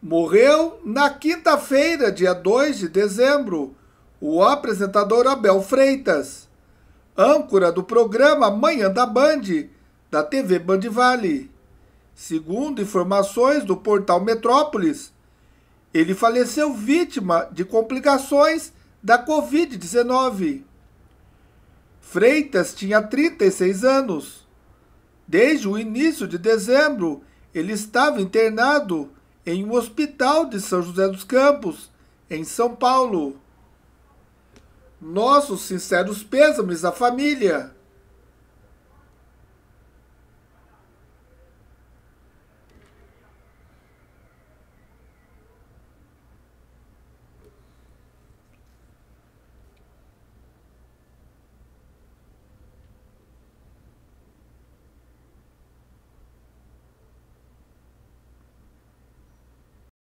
Morreu na quinta-feira, dia 2 de dezembro, o apresentador Abel Freitas, âncora do programa Manhã da Band, da TV Band Vale. Segundo informações do portal Metrópolis, ele faleceu vítima de complicações da Covid-19. Freitas tinha 36 anos. Desde o início de dezembro, ele estava internado em um hospital de São José dos Campos, em São Paulo. Nossos sinceros pêsames à família.